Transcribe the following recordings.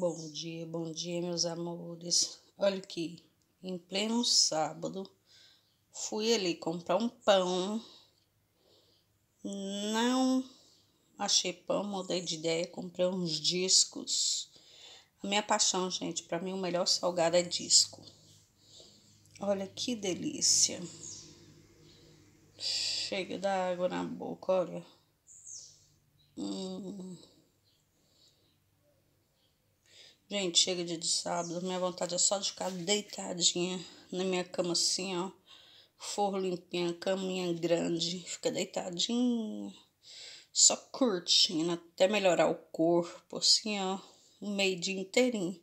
Bom dia, bom dia, meus amores. Olha aqui, em pleno sábado, fui ali comprar um pão. Não achei pão, mudei de ideia, comprei uns discos. A minha paixão, gente, para mim o melhor salgado é disco. Olha que delícia. Chega da água na boca, olha. Hum. Gente, chega dia de sábado, minha vontade é só de ficar deitadinha na minha cama assim, ó. Forro limpinha, caminha grande, fica deitadinha, só curtindo até melhorar o corpo, assim, ó, um meio dia inteirinho.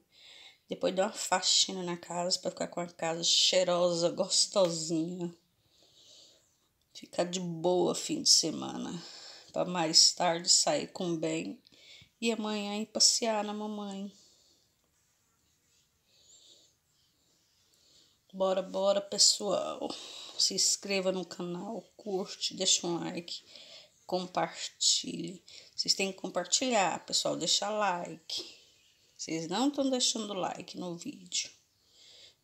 Depois dá uma faxina na casa para ficar com a casa cheirosa, gostosinha. Ficar de boa fim de semana. Para mais tarde sair com bem. E amanhã ir passear na mamãe. Bora, bora, pessoal. Se inscreva no canal, curte, deixa um like, compartilhe. Vocês têm que compartilhar, pessoal, deixa like. Vocês não estão deixando like no vídeo.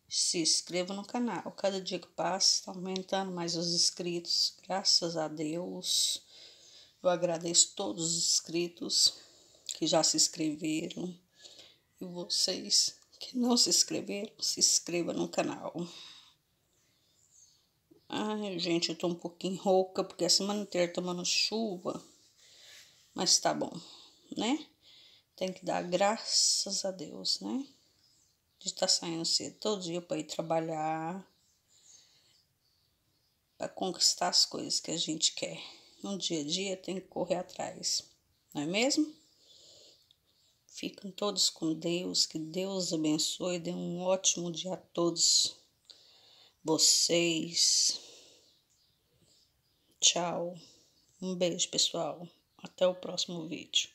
Se inscreva no canal. Cada dia que passa, está aumentando mais os inscritos. Graças a Deus. Eu agradeço todos os inscritos que já se inscreveram. E vocês que não se inscreveram, se inscreva no canal. Ai, gente, eu tô um pouquinho rouca porque a semana inteira tomando chuva, mas tá bom, né? Tem que dar graças a Deus, né? De estar tá saindo cedo todo dia para ir trabalhar, para conquistar as coisas que a gente quer. No dia a dia tem que correr atrás, não é mesmo? Fiquem todos com Deus, que Deus abençoe, dê um ótimo dia a todos vocês. Tchau. Um beijo, pessoal. Até o próximo vídeo.